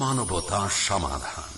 মানবতা সমাধান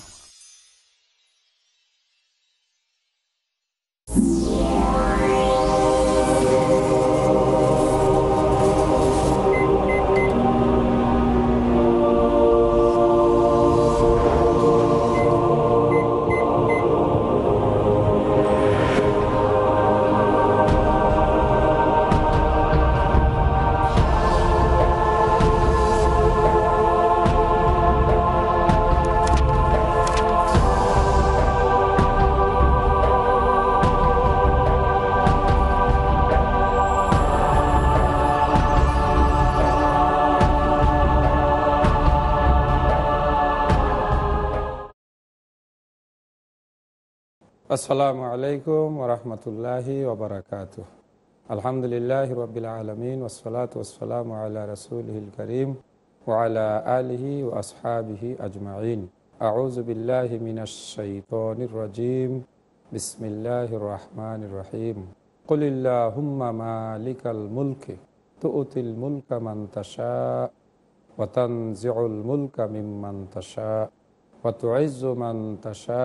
আসসালামু আলাইকুম রহমতুল্লাহি ওবরাকাত আলহামদুলিল্লাহ রবিল আলমিন ওসলাত ওসালাম আল্লাহ রসুলহিল করিম ওয়ালা আলহি ও আসহাবিহি আজমাইন আউজবিল্লাহ মিনাশাইতনির রজিম বিসমিল্লাহ রহমান রহিম কলিল্লাহুম্মা মালিকাল মুলকে তুতিল মুলকা মান্তাসা ওয়াতানজিউল মুলকা মিম্মান্তাসা ওয়াতুইজ্জু মান্তাসা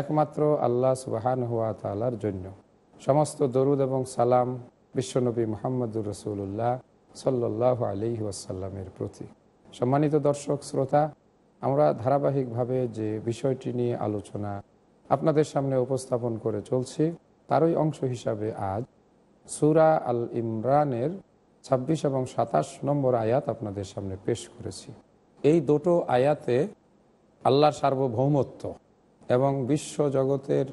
একমাত্র আল্লাহ সুবাহান হুয়া তালার জন্য সমস্ত দরুদ এবং সালাম বিশ্বনবী মোহাম্মদুর রসুল্লাহ সাল্লাহ আলি ওয়াসাল্লামের প্রতি সম্মানিত দর্শক শ্রোতা আমরা ধারাবাহিকভাবে যে বিষয়টি নিয়ে আলোচনা আপনাদের সামনে উপস্থাপন করে চলছি তারই অংশ হিসাবে আজ সুরা আল ইমরানের ২৬ এবং ২৭ নম্বর আয়াত আপনাদের সামনে পেশ করেছি এই দুটো আয়াতে আল্লাহর সার্বভৌমত্ব এবং বিশ্ব জগতের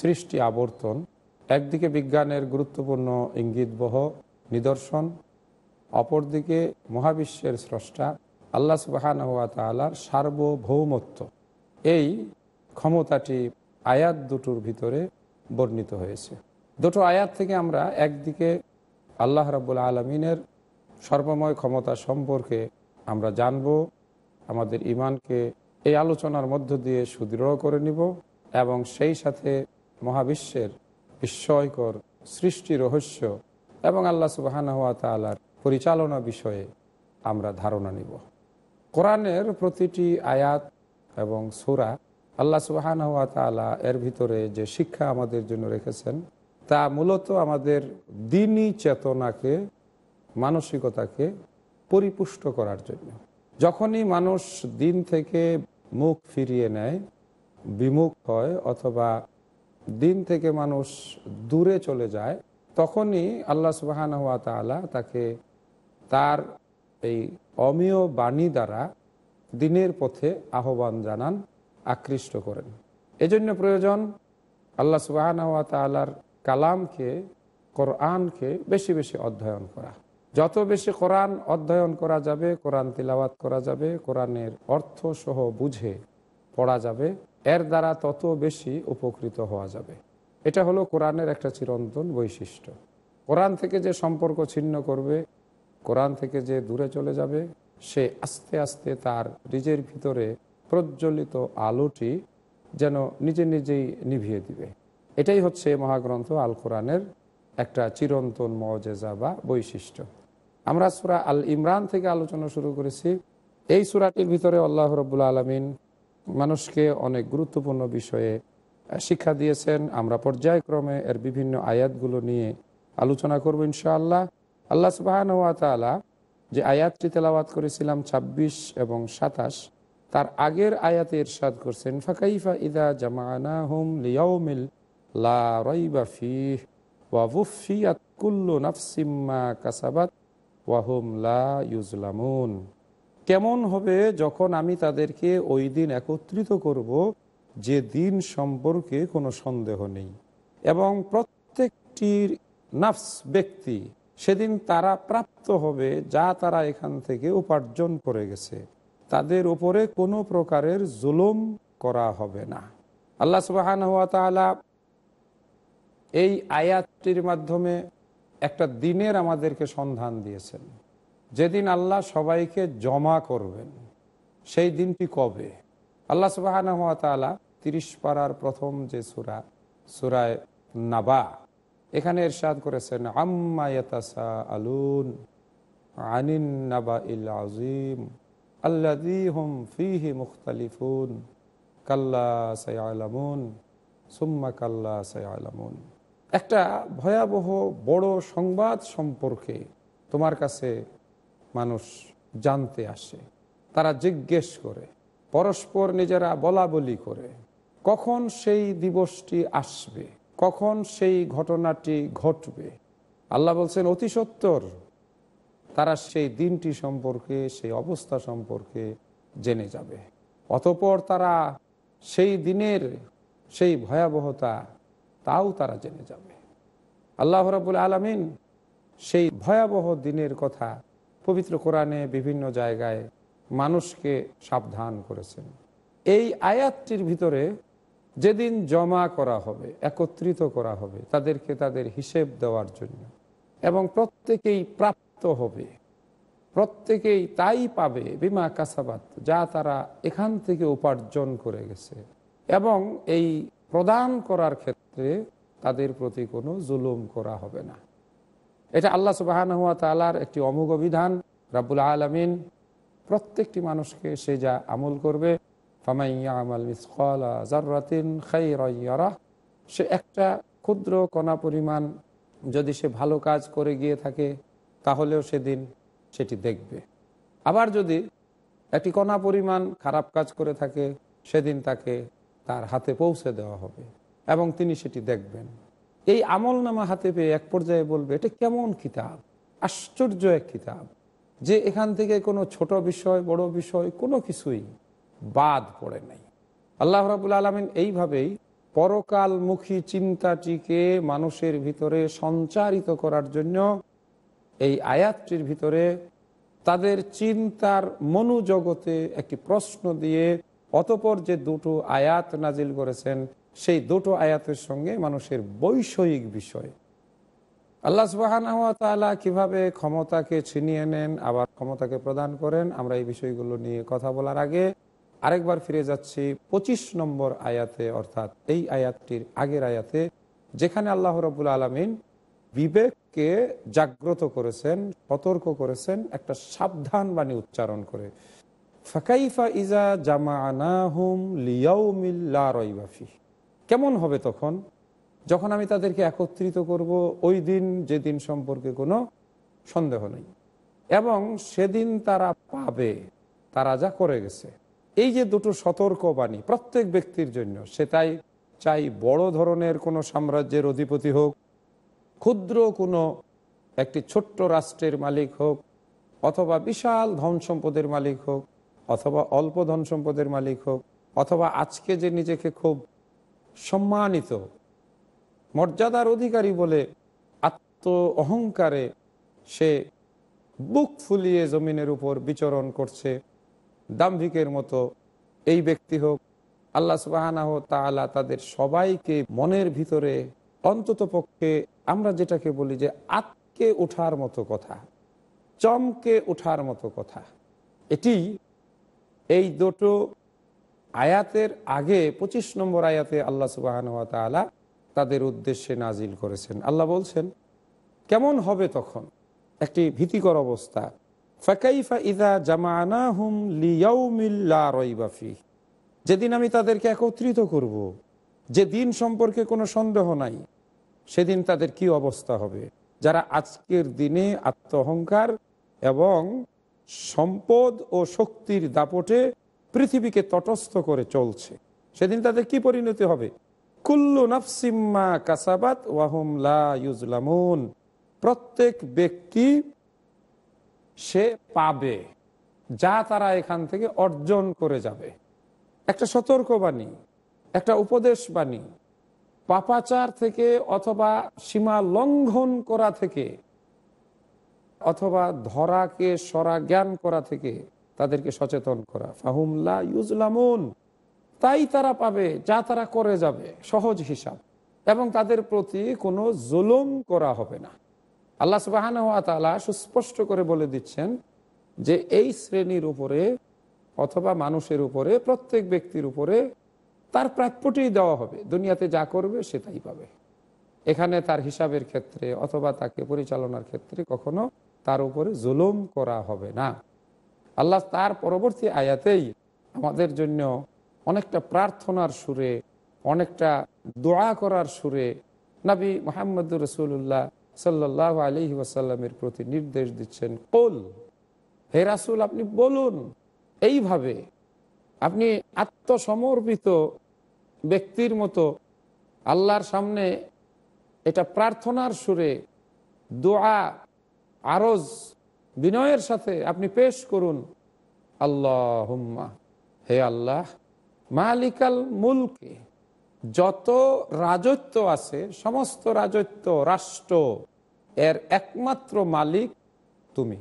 সৃষ্টি আবর্তন একদিকে বিজ্ঞানের গুরুত্বপূর্ণ ইঙ্গিতবহ নিদর্শন অপরদিকে মহাবিশ্বের স্রষ্টা আল্লা সুবাহান হওয়া তালার সার্বভৌমত্ব এই ক্ষমতাটি আয়াত দুটোর ভিতরে বর্ণিত হয়েছে দুটো আয়াত থেকে আমরা একদিকে আল্লাহ রাবুল আলমিনের সর্বময় ক্ষমতা সম্পর্কে আমরা জানব আমাদের ইমানকে এই আলোচনার মধ্য দিয়ে সুদৃঢ় করে নিব এবং সেই সাথে মহাবিশ্বের বিস্ময়কর সৃষ্টি রহস্য এবং আল্লাহ সুবাহান হাত আলার পরিচালনা বিষয়ে আমরা ধারণা নিব কোরআনের প্রতিটি আয়াত এবং সুরা আল্লা সুবাহান হাত আলা এর ভিতরে যে শিক্ষা আমাদের জন্য রেখেছেন তা মূলত আমাদের দিনই চেতনাকে মানসিকতাকে পরিপুষ্ট করার জন্য যখনই মানুষ দিন থেকে মুখ ফিরিয়ে নেয় বিমুখ হয় অথবা দিন থেকে মানুষ দূরে চলে যায় তখনই আল্লাহ সুবাহান হাত তালা তাকে তার এই অমীয় বাণী দ্বারা দিনের পথে আহ্বান জানান আকৃষ্ট করেন এজন্য প্রয়োজন আল্লাহ সুবাহান হাত তালার কালামকে কোরআনকে বেশি বেশি অধ্যয়ন করা যত বেশি কোরআন অধ্যয়ন করা যাবে কোরআন তিলাবাত করা যাবে কোরআনের অর্থ সহ বুঝে পড়া যাবে এর দ্বারা তত বেশি উপকৃত হওয়া যাবে এটা হলো কোরআনের একটা চিরন্তন বৈশিষ্ট্য কোরআন থেকে যে সম্পর্ক ছিন্ন করবে কোরআন থেকে যে দূরে চলে যাবে সে আস্তে আস্তে তার নিজের ভিতরে প্রজ্বলিত আলোটি যেন নিজে নিজেই নিভিয়ে দিবে এটাই হচ্ছে মহাগ্রন্থ আল কোরআনের একটা চিরন্তন মজেজা বা বৈশিষ্ট্য আমরা সুরা আল ইমরান থেকে আলোচনা শুরু করেছি এই সুরাটির ভিতরে আল্লাহ রব্বুল আলমিন মানুষকে অনেক গুরুত্বপূর্ণ বিষয়ে শিক্ষা দিয়েছেন আমরা পর্যায়ক্রমে এর বিভিন্ন আয়াতগুলো নিয়ে আলোচনা করব ইনশাআল্লাহ আল্লাহ সুবাহান যে আয়াতটি তেলাওয়াত করেছিলাম ২৬ এবং ২৭ তার আগের আয়াতে ইরশাদ করছেন ফাকাইফা ইদা জামানা হুম লিয়াউমিল লা রাইবা ফিহ ওয়া ওয়ুফিয়াত কুল্লু নাফসিম্মা কাসাবাত ওয়াহুম লা ইউজলামুন কেমন হবে যখন আমি তাদেরকে ওই দিন একত্রিত করব যে দিন সম্পর্কে কোনো সন্দেহ নেই এবং প্রত্যেকটির নাফস ব্যক্তি সেদিন তারা প্রাপ্ত হবে যা তারা এখান থেকে উপার্জন করে গেছে তাদের ওপরে কোনো প্রকারের জুলুম করা হবে না আল্লাহ সুবাহ এই আয়াতটির মাধ্যমে একটা দিনের আমাদেরকে সন্ধান দিয়েছেন যেদিন আল্লাহ সবাইকে জমা করবেন সেই দিনটি কবে আল্লাহ সুবাহানা তিরিশ পাড়ার প্রথম যে সুরা সুরায় নাবা এখানে এরশাদ করেছেন আম্মায়াতাসা আলুন আনিন নাবা হুম ফিহি মুখতালিফুন কাল্লা সায়ালামুন সুম্মা কাল্লা সায়ালামুন একটা ভয়াবহ বড় সংবাদ সম্পর্কে তোমার কাছে মানুষ জানতে আসে তারা জিজ্ঞেস করে পরস্পর নিজেরা বলা বলি করে কখন সেই দিবসটি আসবে কখন সেই ঘটনাটি ঘটবে আল্লাহ বলছেন অতি সত্তর তারা সেই দিনটি সম্পর্কে সেই অবস্থা সম্পর্কে জেনে যাবে অতপর তারা সেই দিনের সেই ভয়াবহতা তাও তারা জেনে যাবে আল্লাহ রাবুল আলমিন সেই ভয়াবহ দিনের কথা পবিত্র কোরআনে বিভিন্ন জায়গায় মানুষকে সাবধান করেছেন এই আয়াতটির ভিতরে যেদিন জমা করা হবে একত্রিত করা হবে তাদেরকে তাদের হিসেব দেওয়ার জন্য এবং প্রত্যেকেই প্রাপ্ত হবে প্রত্যেকেই তাই পাবে বিমা কাসাবাত যা তারা এখান থেকে উপার্জন করে গেছে এবং এই প্রদান করার ক্ষেত্রে তাদের প্রতি কোনো জুলুম করা হবে না এটা আল্লাহ সুবাহান হুয়া তালার একটি অমোঘ বিধান রাবুল আলমিন প্রত্যেকটি মানুষকে সে যা আমল করবে সে একটা ক্ষুদ্র কণা পরিমাণ যদি সে ভালো কাজ করে গিয়ে থাকে তাহলেও সেদিন সেটি দেখবে আবার যদি একটি কণা পরিমাণ খারাপ কাজ করে থাকে সেদিন তাকে তার হাতে পৌঁছে দেওয়া হবে এবং তিনি সেটি দেখবেন এই আমল নামা হাতে পেয়ে এক পর্যায়ে বলবে এটা কেমন কিতাব আশ্চর্য এক কিতাব যে এখান থেকে কোনো ছোট বিষয় বড় বিষয় কোনো কিছুই বাদ পড়ে নাই আল্লাহ রাবুল আলমিন এইভাবেই পরকালমুখী চিন্তাটিকে মানুষের ভিতরে সঞ্চারিত করার জন্য এই আয়াতটির ভিতরে তাদের চিন্তার মনোজগতে একটি প্রশ্ন দিয়ে অতপর যে দুটো আয়াত নাজিল করেছেন সেই দুটো আয়াতের সঙ্গে মানুষের বৈষয়িক বিষয় আল্লাহ সুবাহান কিভাবে ক্ষমতাকে ছিনিয়ে নেন আবার ক্ষমতাকে প্রদান করেন আমরা এই বিষয়গুলো নিয়ে কথা বলার আগে আরেকবার ফিরে যাচ্ছি ২৫ নম্বর আয়াতে অর্থাৎ এই আয়াতটির আগের আয়াতে যেখানে আল্লাহ রবুল আলমিন বিবেককে জাগ্রত করেছেন সতর্ক করেছেন একটা সাবধান বাণী উচ্চারণ করে ফাকাইফা ইজা জামা আনাহুম লিয়াউমিল্লা রইবাফি কেমন হবে তখন যখন আমি তাদেরকে একত্রিত করব ওই দিন যেদিন সম্পর্কে কোনো সন্দেহ নেই এবং সেদিন তারা পাবে তারা যা করে গেছে এই যে দুটো সতর্কবাণী প্রত্যেক ব্যক্তির জন্য সেটাই চাই বড় ধরনের কোনো সাম্রাজ্যের অধিপতি হোক ক্ষুদ্র কোনো একটি ছোট্ট রাষ্ট্রের মালিক হোক অথবা বিশাল ধন সম্পদের মালিক হোক অথবা অল্প ধন সম্পদের মালিক হোক অথবা আজকে যে নিজেকে খুব সম্মানিত মর্যাদার অধিকারী বলে আত্ম অহংকারে সে বুক ফুলিয়ে জমিনের উপর বিচরণ করছে দাম্ভিকের মতো এই ব্যক্তি হোক আল্লাহ তা তালা তাদের সবাইকে মনের ভিতরে অন্তত পক্ষে আমরা যেটাকে বলি যে আতকে ওঠার মতো কথা চমকে ওঠার মতো কথা এটি এই দুটো আয়াতের আগে ২৫ নম্বর আয়াতে আল্লাহ সুবাহন তালা তাদের উদ্দেশ্যে নাজিল করেছেন আল্লাহ বলছেন কেমন হবে তখন একটি ভীতিকর অবস্থা ফাকাইফা ইদা জামানা হুম লিয়াউমিল্লা রইবাফি যেদিন আমি তাদেরকে একত্রিত করব। যে দিন সম্পর্কে কোনো সন্দেহ নাই সেদিন তাদের কি অবস্থা হবে যারা আজকের দিনে আত্মহংকার এবং সম্পদ ও শক্তির দাপটে পৃথিবীকে তটস্থ করে চলছে সেদিন তাদের কি পরিণতি হবে কুল্লু নাফসিম্মা কাসাবাত ওয়াহুমলা প্রত্যেক ব্যক্তি সে পাবে যা তারা এখান থেকে অর্জন করে যাবে একটা সতর্কবাণী একটা উপদেশ বাণী পাপাচার থেকে অথবা সীমা লঙ্ঘন করা থেকে অথবা ধরাকে সরা জ্ঞান করা থেকে তাদেরকে সচেতন করা ফাহুমলা ইউজলামুন তাই তারা পাবে যা তারা করে যাবে সহজ হিসাব এবং তাদের প্রতি কোনো জুলুম করা হবে না আল্লাহ সুবাহান সুস্পষ্ট করে বলে দিচ্ছেন যে এই শ্রেণীর উপরে অথবা মানুষের উপরে প্রত্যেক ব্যক্তির উপরে তার প্রাপ্যটি দেওয়া হবে দুনিয়াতে যা করবে সে তাই পাবে এখানে তার হিসাবের ক্ষেত্রে অথবা তাকে পরিচালনার ক্ষেত্রে কখনো তার উপরে জুলুম করা হবে না আল্লাহ তার পরবর্তী আয়াতেই আমাদের জন্য অনেকটা প্রার্থনার সুরে অনেকটা দোয়া করার সুরে নাবি মোহাম্মদ রসুল্লাহ সাল্লাহ আলি ওয়াসাল্লামের প্রতি নির্দেশ দিচ্ছেন কোল হে রাসুল আপনি বলুন এইভাবে আপনি আত্মসমর্পিত ব্যক্তির মতো আল্লাহর সামনে এটা প্রার্থনার সুরে দোয়া আরজ বিনয়ের সাথে আপনি পেশ করুন আল্লাহ হে আল্লাহ মালিকাল মুলকে যত রাজত্ব আছে সমস্ত রাজত্ব রাষ্ট্র এর একমাত্র মালিক তুমি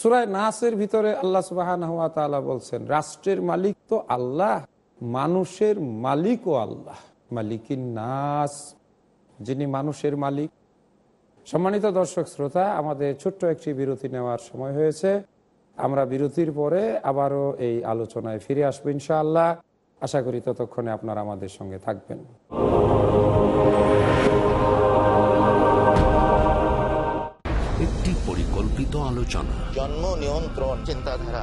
সুরায় নাসের ভিতরে আল্লাহ সুবাহ বলছেন রাষ্ট্রের মালিক তো আল্লাহ মানুষের মালিকও আল্লাহ মালিকিন নাস যিনি মানুষের মালিক সম্মানিত দর্শক শ্রোতা আমাদের ছোট্ট একটি বিরতি নেওয়ার সময় হয়েছে আমরা বিরতির পরে আবারও এই আলোচনায় ফিরে আসবো ইনশাআল্লাহ আশা করি ততক্ষণে আপনারা আমাদের সঙ্গে থাকবেন একটি পরিকল্পিত আলোচনা জন্ম নিয়ন্ত্রণ চিন্তাধারা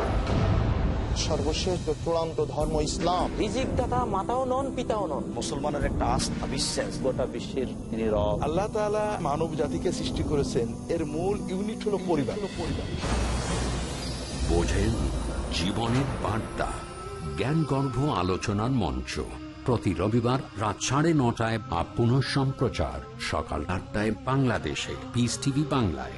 সর্বশেষ চূড়ান্ত ধর্ম ইসলাম রিজিক দাতা মাতাও নন পিতাও নন মুসলমানের একটা আস্থা গোটা বিশ্বের সৃষ্টি করেছেন এর মূল ইউনিট পরিবার বোঝেন জীবনের বার্তা জ্ঞানগর্ভ আলোচনার মঞ্চ প্রতি রবিবার রাত সাড়ে নটায় বা পুনঃ সম্প্রচার সকাল আটটায় বাংলাদেশে বাংলায়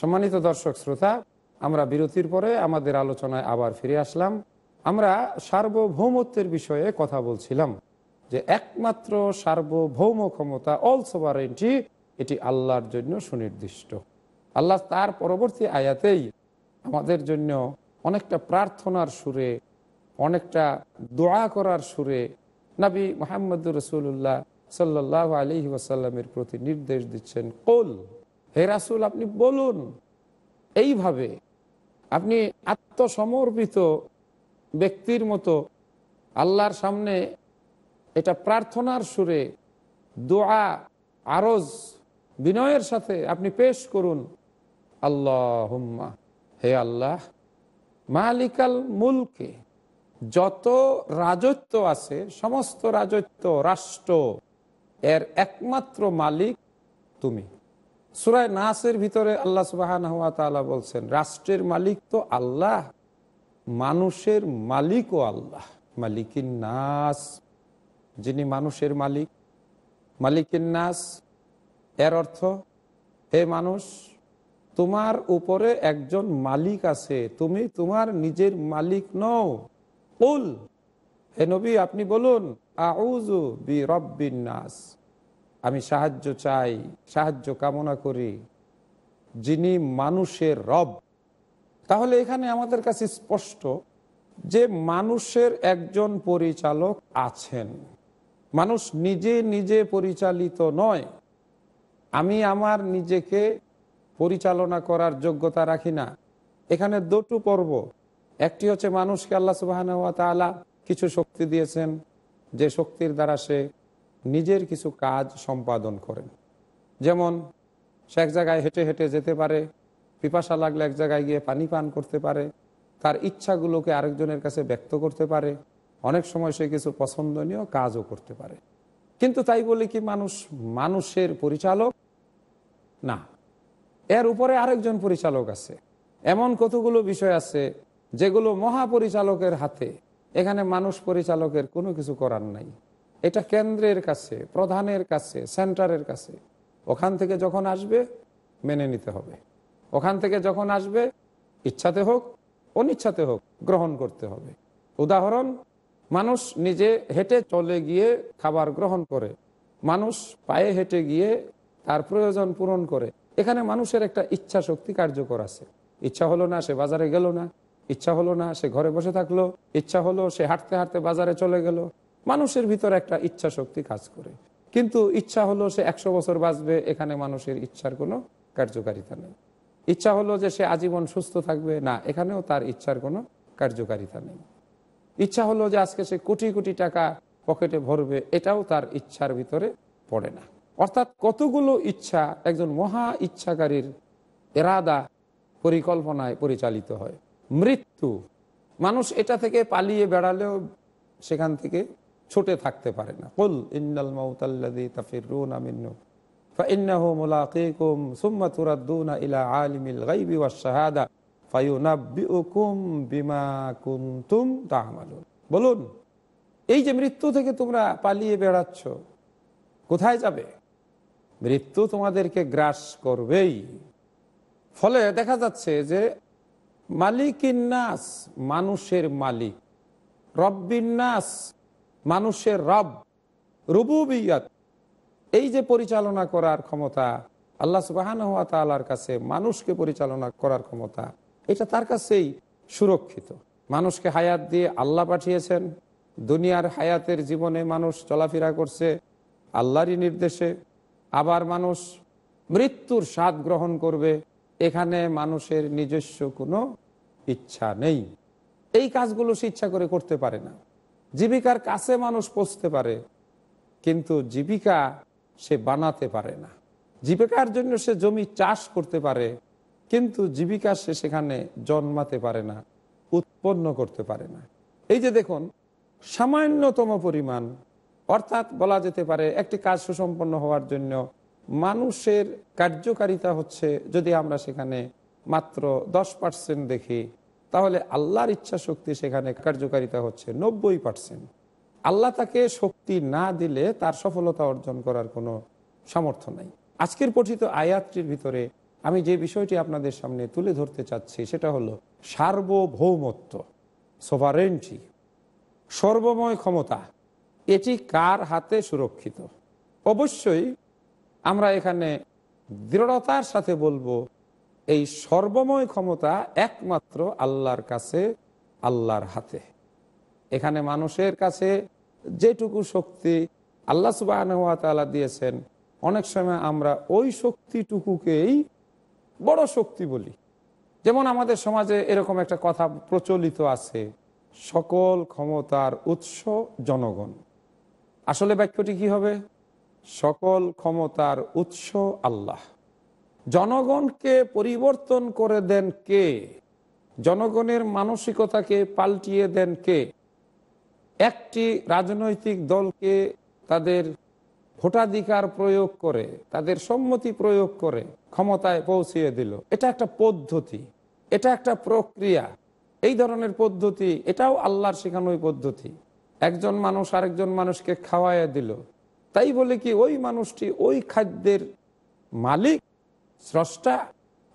সম্মানিত দর্শক শ্রোতা আমরা বিরতির পরে আমাদের আলোচনায় আবার ফিরে আসলাম আমরা সার্বভৌমত্বের বিষয়ে কথা বলছিলাম যে একমাত্র সার্বভৌম ক্ষমতা অল সোভারেন্টি এটি আল্লাহর জন্য সুনির্দিষ্ট আল্লাহ তার পরবর্তী আয়াতেই আমাদের জন্য অনেকটা প্রার্থনার সুরে অনেকটা দোয়া করার সুরে নাবি মোহাম্মদুর রসুল্লাহ সাল্লাহ আলি ওয়াসাল্লামের প্রতি নির্দেশ দিচ্ছেন কোল হে রাসুল আপনি বলুন এইভাবে আপনি আত্মসমর্পিত ব্যক্তির মতো আল্লাহর সামনে এটা প্রার্থনার সুরে দোয়া আরজ বিনয়ের সাথে আপনি পেশ করুন আল্লাহ হে আল্লাহ মালিকাল মুলকে যত রাজত্ব আছে সমস্ত রাজত্ব রাষ্ট্র এর একমাত্র মালিক তুমি সুরায় নাসের ভিতরে আল্লাহ সুবাহ বলছেন রাষ্ট্রের মালিক তো আল্লাহ মানুষের মালিকও আল্লাহ মালিকিন নাস যিনি মানুষের মালিক মালিকিন নাস এর অর্থ হে মানুষ তোমার উপরে একজন মালিক আছে তুমি তোমার নিজের মালিক নও উল হে নবী আপনি বলুন আউজু বি রব্বিন নাস আমি সাহায্য চাই সাহায্য কামনা করি যিনি মানুষের রব তাহলে এখানে আমাদের কাছে স্পষ্ট যে মানুষের একজন পরিচালক আছেন মানুষ নিজে নিজে পরিচালিত নয় আমি আমার নিজেকে পরিচালনা করার যোগ্যতা রাখি না এখানে দুটো পর্ব একটি হচ্ছে মানুষকে আল্লাহ সুবাহ কিছু শক্তি দিয়েছেন যে শক্তির দ্বারা সে নিজের কিছু কাজ সম্পাদন করেন যেমন সে এক জায়গায় হেঁটে হেঁটে যেতে পারে পিপাসা লাগলে এক জায়গায় গিয়ে পানি পান করতে পারে তার ইচ্ছাগুলোকে আরেকজনের কাছে ব্যক্ত করতে পারে অনেক সময় সে কিছু পছন্দনীয় কাজও করতে পারে কিন্তু তাই বলে কি মানুষ মানুষের পরিচালক না এর উপরে আরেকজন পরিচালক আছে এমন কতগুলো বিষয় আছে যেগুলো মহাপরিচালকের হাতে এখানে মানুষ পরিচালকের কোনো কিছু করার নাই এটা কেন্দ্রের কাছে প্রধানের কাছে সেন্টারের কাছে ওখান থেকে যখন আসবে মেনে নিতে হবে ওখান থেকে যখন আসবে ইচ্ছাতে হোক অনিচ্ছাতে হোক গ্রহণ করতে হবে উদাহরণ মানুষ নিজে হেঁটে চলে গিয়ে খাবার গ্রহণ করে মানুষ পায়ে হেঁটে গিয়ে তার প্রয়োজন পূরণ করে এখানে মানুষের একটা ইচ্ছা শক্তি কার্যকর আছে ইচ্ছা হলো না সে বাজারে গেল না ইচ্ছা হলো না সে ঘরে বসে থাকলো ইচ্ছা হলো সে হাঁটতে হাঁটতে বাজারে চলে গেল মানুষের ভিতর একটা ইচ্ছা শক্তি কাজ করে কিন্তু ইচ্ছা হলো সে একশো বছর বাঁচবে এখানে মানুষের ইচ্ছার কোনো কার্যকারিতা নেই ইচ্ছা হলো যে সে আজীবন সুস্থ থাকবে না এখানেও তার ইচ্ছার কোনো কার্যকারিতা নেই ইচ্ছা হলো যে আজকে সে কোটি কোটি টাকা পকেটে ভরবে এটাও তার ইচ্ছার ভিতরে পড়ে না অর্থাৎ কতগুলো ইচ্ছা একজন মহা ইচ্ছাকারীর এরাদা পরিকল্পনায় পরিচালিত হয় মৃত্যু মানুষ এটা থেকে পালিয়ে বেড়ালেও সেখান থেকে ছুটে থাকতে পারে না কুল ইন্নাল মাউতাল্লাযী তাফিরুনা মিনহু ফাইন্নাহু মুলাকীকুম সুম্মা তুরাদ্দুনা ইলা আলিমিল গায়বি ওয়াশ শাহাদা ফায়ুনাব্বিউকুম বিমা কুনতুম তা'মালুন বলুন এই যে মৃত্যু থেকে তোমরা পালিয়ে বেড়াচ্ছ কোথায় যাবে মৃত্যু তোমাদেরকে গ্রাস করবেই ফলে দেখা যাচ্ছে যে মালিকিন নাস মানুষের মালিক রব্বিন নাস মানুষের রব রুবু এই যে পরিচালনা করার ক্ষমতা আল্লাহ সুবাহান হওয়া তালার কাছে মানুষকে পরিচালনা করার ক্ষমতা এটা তার কাছেই সুরক্ষিত মানুষকে হায়াত দিয়ে আল্লাহ পাঠিয়েছেন দুনিয়ার হায়াতের জীবনে মানুষ চলাফেরা করছে আল্লাহরই নির্দেশে আবার মানুষ মৃত্যুর স্বাদ গ্রহণ করবে এখানে মানুষের নিজস্ব কোনো ইচ্ছা নেই এই কাজগুলো সে ইচ্ছা করে করতে পারে না জীবিকার কাছে মানুষ পৌঁছতে পারে কিন্তু জীবিকা সে বানাতে পারে না জীবিকার জন্য সে জমি চাষ করতে পারে কিন্তু জীবিকা সে সেখানে জন্মাতে পারে না উৎপন্ন করতে পারে না এই যে দেখুন সামান্যতম পরিমাণ অর্থাৎ বলা যেতে পারে একটি কাজ সুসম্পন্ন হওয়ার জন্য মানুষের কার্যকারিতা হচ্ছে যদি আমরা সেখানে মাত্র দশ পার্সেন্ট দেখি তাহলে আল্লাহর ইচ্ছা শক্তি সেখানে কার্যকারিতা হচ্ছে নব্বই পার্সেন্ট আল্লাহ তাকে শক্তি না দিলে তার সফলতা অর্জন করার কোনো সামর্থ্য নাই আজকের পঠিত আয়াতটির ভিতরে আমি যে বিষয়টি আপনাদের সামনে তুলে ধরতে চাচ্ছি সেটা হলো সার্বভৌমত্ব সোভারেন্টি সর্বময় ক্ষমতা এটি কার হাতে সুরক্ষিত অবশ্যই আমরা এখানে দৃঢ়তার সাথে বলবো এই সর্বময় ক্ষমতা একমাত্র আল্লাহর কাছে আল্লাহর হাতে এখানে মানুষের কাছে যেটুকু শক্তি আল্লা সুবাহ দিয়েছেন অনেক সময় আমরা ওই শক্তিটুকুকেই বড় শক্তি বলি যেমন আমাদের সমাজে এরকম একটা কথা প্রচলিত আছে সকল ক্ষমতার উৎস জনগণ আসলে বাক্যটি কি হবে সকল ক্ষমতার উৎস আল্লাহ জনগণকে পরিবর্তন করে দেন কে জনগণের মানসিকতাকে পাল্টিয়ে দেন কে একটি রাজনৈতিক দলকে তাদের ভোটাধিকার প্রয়োগ করে তাদের সম্মতি প্রয়োগ করে ক্ষমতায় পৌঁছিয়ে দিল এটা একটা পদ্ধতি এটা একটা প্রক্রিয়া এই ধরনের পদ্ধতি এটাও আল্লাহর শেখানোই পদ্ধতি একজন মানুষ আরেকজন মানুষকে খাওয়াইয়া দিল তাই বলে কি ওই মানুষটি ওই খাদ্যের মালিক স্রষ্টা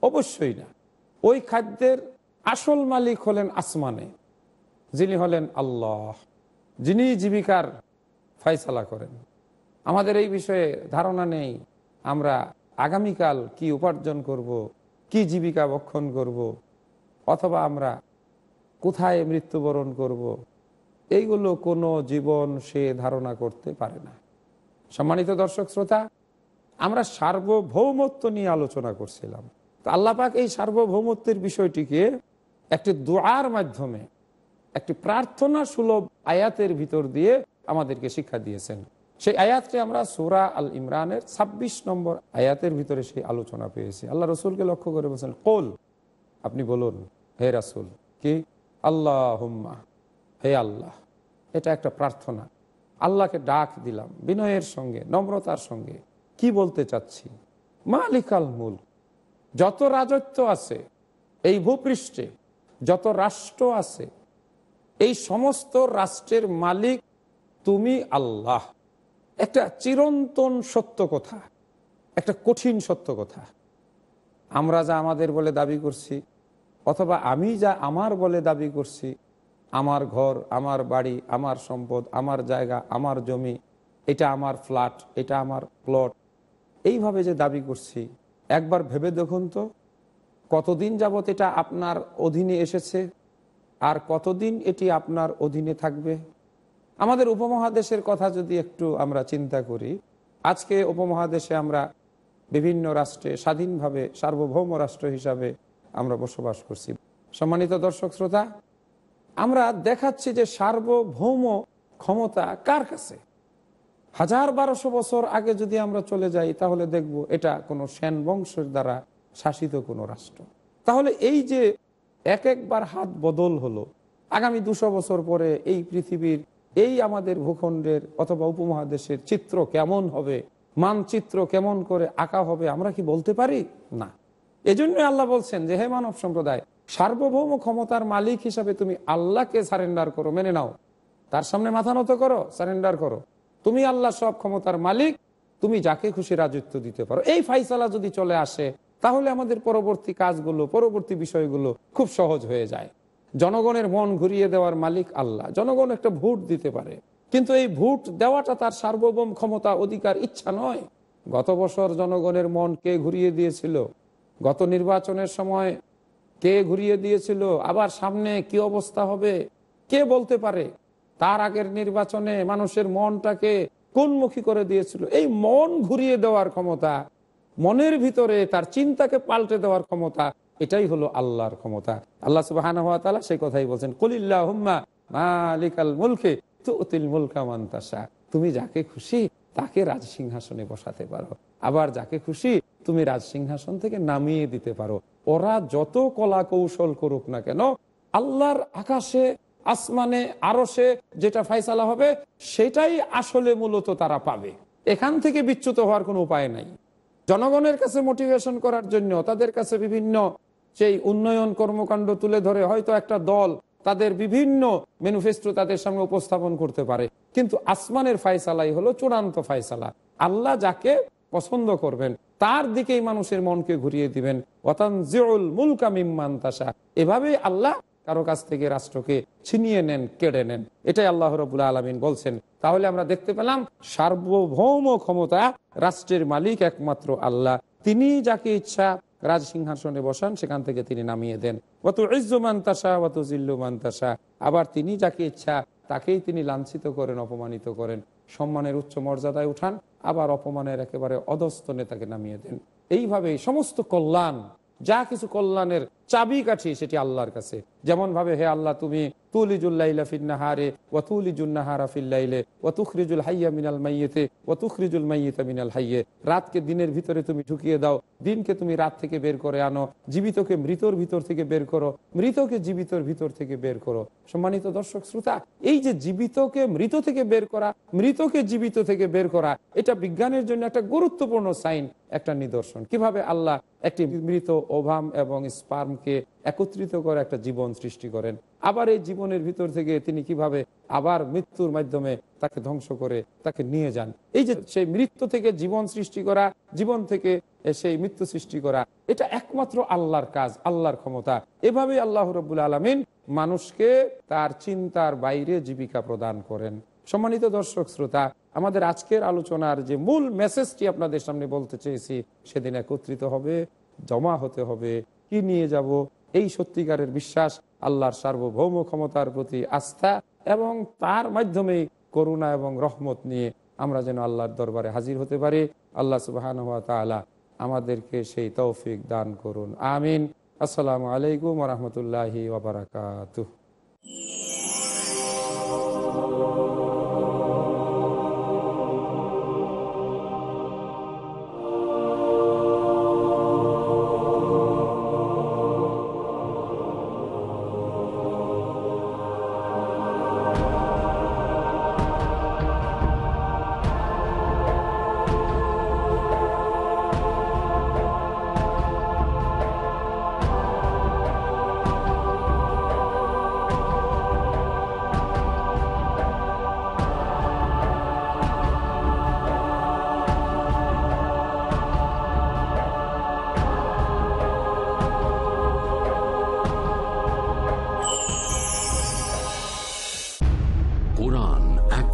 অবশ্যই না ওই খাদ্যের আসল মালিক হলেন আসমানে যিনি হলেন আল্লাহ যিনি জীবিকার ফয়সালা করেন আমাদের এই বিষয়ে ধারণা নেই আমরা আগামীকাল কি উপার্জন করব কি জীবিকা বক্ষণ করব অথবা আমরা কোথায় মৃত্যুবরণ করব। এইগুলো কোনো জীবন সে ধারণা করতে পারে না সম্মানিত দর্শক শ্রোতা আমরা সার্বভৌমত্ব নিয়ে আলোচনা করছিলাম তো আল্লাপাক এই সার্বভৌমত্বের বিষয়টিকে একটি দোয়ার মাধ্যমে একটি প্রার্থনা সুলভ আয়াতের ভিতর দিয়ে আমাদেরকে শিক্ষা দিয়েছেন সেই আয়াতটি আমরা সোরা আল ইমরানের ২৬ নম্বর আয়াতের ভিতরে সেই আলোচনা পেয়েছি আল্লাহ রসুলকে লক্ষ্য করে বলছেন কোল আপনি বলুন হে রাসুল কি আল্লাহ হুম্মা হে আল্লাহ এটা একটা প্রার্থনা আল্লাহকে ডাক দিলাম বিনয়ের সঙ্গে নম্রতার সঙ্গে কি বলতে চাচ্ছি মালিকাল মূল যত রাজত্ব আছে এই ভূপৃষ্ঠে যত রাষ্ট্র আছে এই সমস্ত রাষ্ট্রের মালিক তুমি আল্লাহ একটা চিরন্তন সত্য কথা একটা কঠিন সত্য কথা আমরা যা আমাদের বলে দাবি করছি অথবা আমি যা আমার বলে দাবি করছি আমার ঘর আমার বাড়ি আমার সম্পদ আমার জায়গা আমার জমি এটা আমার ফ্ল্যাট এটা আমার প্লট এইভাবে যে দাবি করছি একবার ভেবে দেখুন তো কতদিন যাবৎ এটা আপনার অধীনে এসেছে আর কতদিন এটি আপনার অধীনে থাকবে আমাদের উপমহাদেশের কথা যদি একটু আমরা চিন্তা করি আজকে উপমহাদেশে আমরা বিভিন্ন রাষ্ট্রে স্বাধীনভাবে সার্বভৌম রাষ্ট্র হিসাবে আমরা বসবাস করছি সম্মানিত দর্শক শ্রোতা আমরা দেখাচ্ছি যে সার্বভৌম ক্ষমতা কার কাছে হাজার বারোশো বছর আগে যদি আমরা চলে যাই তাহলে দেখব এটা কোনো সেন বংশের দ্বারা শাসিত কোনো রাষ্ট্র তাহলে এই যে এক একবার হাত বদল হলো আগামী দুশো বছর পরে এই পৃথিবীর এই আমাদের ভূখণ্ডের অথবা উপমহাদেশের চিত্র কেমন হবে মানচিত্র কেমন করে আঁকা হবে আমরা কি বলতে পারি না এজন্য আল্লাহ বলছেন যে হে মানব সম্প্রদায় সার্বভৌম ক্ষমতার মালিক হিসাবে তুমি আল্লাহকে সারেন্ডার করো মেনে নাও তার সামনে মাথা নত করো সারেন্ডার করো তুমি আল্লাহ সব ক্ষমতার মালিক তুমি যাকে খুশি রাজত্ব দিতে পারো এই ফাইসালা যদি চলে আসে তাহলে আমাদের পরবর্তী কাজগুলো পরবর্তী বিষয়গুলো খুব সহজ হয়ে যায় জনগণের মন ঘুরিয়ে দেওয়ার মালিক আল্লাহ জনগণ একটা ভোট দিতে পারে কিন্তু এই ভোট দেওয়াটা তার সার্বভৌম ক্ষমতা অধিকার ইচ্ছা নয় গত বছর জনগণের মন কে ঘুরিয়ে দিয়েছিল গত নির্বাচনের সময় কে ঘুরিয়ে দিয়েছিল আবার সামনে কি অবস্থা হবে কে বলতে পারে তার আগের নির্বাচনে মানুষের মনটাকে কোনমুখী করে দিয়েছিল এই মন ঘুরিয়ে দেওয়ার ক্ষমতা মনের ভিতরে তার চিন্তাকে পাল্টে দেওয়ার ক্ষমতা এটাই হলো আল্লাহর ক্ষমতা আল্লাহ সুবাহ সেই কথাই বলছেন হুম্মা মালিকাল মুলকে তুতিল মুলকা মান্তাসা তুমি যাকে খুশি তাকে রাজ সিংহাসনে বসাতে পারো আবার যাকে খুশি তুমি রাজ সিংহাসন থেকে নামিয়ে দিতে পারো ওরা যত কলা কৌশল করুক না কেন আল্লাহর আকাশে আসমানে আরো যেটা ফাইসালা হবে সেটাই আসলে মূলত তারা পাবে এখান থেকে বিচ্যুত হওয়ার কোনো উপায় নাই জনগণের কাছে মোটিভেশন করার জন্য তাদের কাছে বিভিন্ন সেই উন্নয়ন কর্মকাণ্ড তুলে ধরে হয়তো একটা দল তাদের বিভিন্ন ম্যানুফেস্টো তাদের সামনে উপস্থাপন করতে পারে কিন্তু আসমানের ফাইসালাই হলো চূড়ান্ত ফাইসালা আল্লাহ যাকে পছন্দ করবেন তার দিকেই মানুষের মনকে ঘুরিয়ে দিবেন অতানজিউল মুলকা মিম্মান তাসা এভাবেই আল্লাহ কারো কাছ থেকে রাষ্ট্রকে ছিনিয়ে নেন কেড়ে নেন এটাই আল্লাহ রবুল্লা আলমিন বলছেন তাহলে আমরা দেখতে পেলাম সার্বভৌম ক্ষমতা রাষ্ট্রের মালিক একমাত্র আল্লাহ তিনি যাকে ইচ্ছা রাজ সিংহাসনে বসান সেখান থেকে তিনি নামিয়ে দেন অত ইজ্জুমান অত জিল্ল তাসা আবার তিনি যাকে ইচ্ছা তাকেই তিনি লাঞ্ছিত করেন অপমানিত করেন সম্মানের উচ্চ মর্যাদায় উঠান আবার অপমানের একেবারে অধস্তনে তাকে নামিয়ে দেন এইভাবে সমস্ত কল্যাণ যা কিছু কল্যাণের চাবি কাঠি সেটি আল্লাহর কাছে যেমন ভাবে হে আল্লাহ তুমি সম্মানিত দর্শক শ্রোতা এই যে জীবিতকে মৃত থেকে বের করা মৃতকে জীবিত থেকে বের করা এটা বিজ্ঞানের জন্য একটা গুরুত্বপূর্ণ সাইন একটা নিদর্শন কিভাবে আল্লাহ একটি মৃত ওভাম এবং স্পার্ম ইসলামকে একত্রিত করে একটা জীবন সৃষ্টি করেন আবার এই জীবনের ভিতর থেকে তিনি কিভাবে আবার মৃত্যুর মাধ্যমে তাকে ধ্বংস করে তাকে নিয়ে যান এই যে সেই মৃত্যু থেকে জীবন সৃষ্টি করা জীবন থেকে সেই মৃত্যু সৃষ্টি করা এটা একমাত্র আল্লাহর কাজ আল্লাহর ক্ষমতা এভাবে আল্লাহ রবুল আলমিন মানুষকে তার চিন্তার বাইরে জীবিকা প্রদান করেন সম্মানিত দর্শক শ্রোতা আমাদের আজকের আলোচনার যে মূল মেসেজটি আপনাদের সামনে বলতে চেয়েছি সেদিন একত্রিত হবে জমা হতে হবে কি নিয়ে যাব এই সত্যিকারের বিশ্বাস আল্লাহর সার্বভৌম ক্ষমতার প্রতি আস্থা এবং তার মাধ্যমে করুণা এবং রহমত নিয়ে আমরা যেন আল্লাহর দরবারে হাজির হতে পারি আল্লাহ সুবাহান তালা আমাদেরকে সেই তৌফিক দান করুন আমিন আসসালামু আলাইকুম রহমতুল্লাহি ওবরাকাত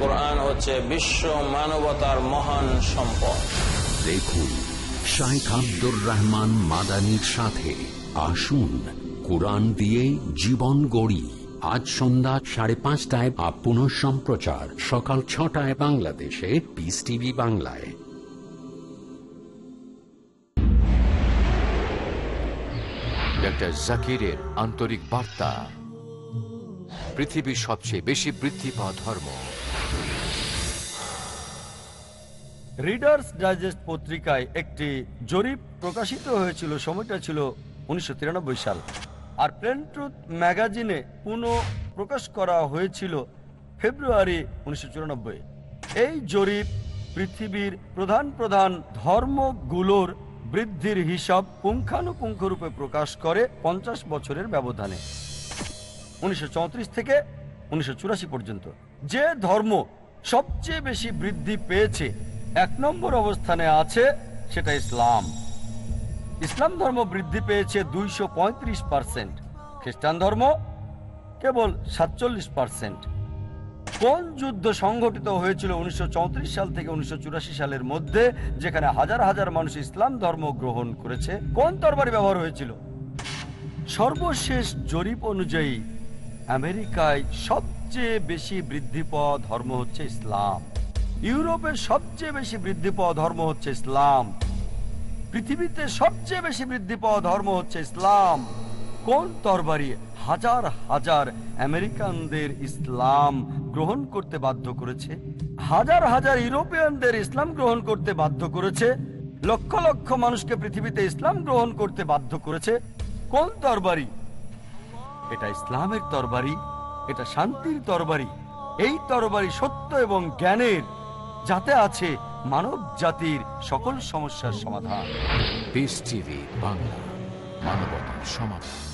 কোরআন হচ্ছে বিশ্ব মানবতার মহান সম্পদ দেখুন শাইখ আব্দুর রহমান মাদানির সাথে আসুন কোরআন দিয়ে জীবন গড়ি আজ সন্ধ্যা সাড়ে পাঁচটায় আপন সম্প্রচার সকাল ছটায় বাংলাদেশে পিস টিভি বাংলায় ডক্টর জাকিরের আন্তরিক বার্তা পৃথিবীর সবচেয়ে বেশি বৃদ্ধি পাওয়া ধর্ম রিডার্স ডাইজেস্ট পত্রিকায় একটি জরিপ প্রকাশিত হয়েছিল সময়টা ছিল উনিশশো সাল আর প্লেন ট্রুথ ম্যাগাজিনে পুনঃ প্রকাশ করা হয়েছিল ফেব্রুয়ারি উনিশশো এই জরিপ পৃথিবীর প্রধান প্রধান ধর্মগুলোর বৃদ্ধির হিসাব পুঙ্খানুপুঙ্খরূপে প্রকাশ করে ৫০ বছরের ব্যবধানে উনিশশো থেকে উনিশশো পর্যন্ত যে ধর্ম সবচেয়ে বেশি বৃদ্ধি পেয়েছে এক নম্বর অবস্থানে আছে সেটা ইসলাম ইসলাম ধর্ম বৃদ্ধি পেয়েছে দুইশো পঁয়ত্রিশ পার্সেন্ট খ্রিস্টান ধর্ম কেবল সাতচল্লিশ পার্সেন্ট কোন যুদ্ধ সংঘটিত হয়েছিল উনিশশো সাল থেকে উনিশশো সালের মধ্যে যেখানে হাজার হাজার মানুষ ইসলাম ধর্ম গ্রহণ করেছে কোন তরবারি ব্যবহার হয়েছিল সর্বশেষ জরিপ অনুযায়ী আমেরিকায় সব সবচেয়ে বেশি বৃদ্ধি পাওয়া ধর্ম হচ্ছে ইসলাম ইউরোপের সবচেয়ে বেশি বৃদ্ধি পাওয়া ধর্ম হচ্ছে ইসলাম পৃথিবীতে সবচেয়ে বেশি বৃদ্ধি পাওয়া ধর্ম হচ্ছে ইসলাম কোন তরবারি হাজার হাজার আমেরিকানদের ইসলাম গ্রহণ করতে বাধ্য করেছে হাজার হাজার ইউরোপিয়ানদের ইসলাম গ্রহণ করতে বাধ্য করেছে লক্ষ লক্ষ মানুষকে পৃথিবীতে ইসলাম গ্রহণ করতে বাধ্য করেছে কোন তরবারি এটা ইসলামের তরবারি এটা শান্তির তরবারি এই তরবারি সত্য এবং জ্ঞানের যাতে আছে মানব জাতির সকল সমস্যার সমাধান বাংলা মানবতার সমাধান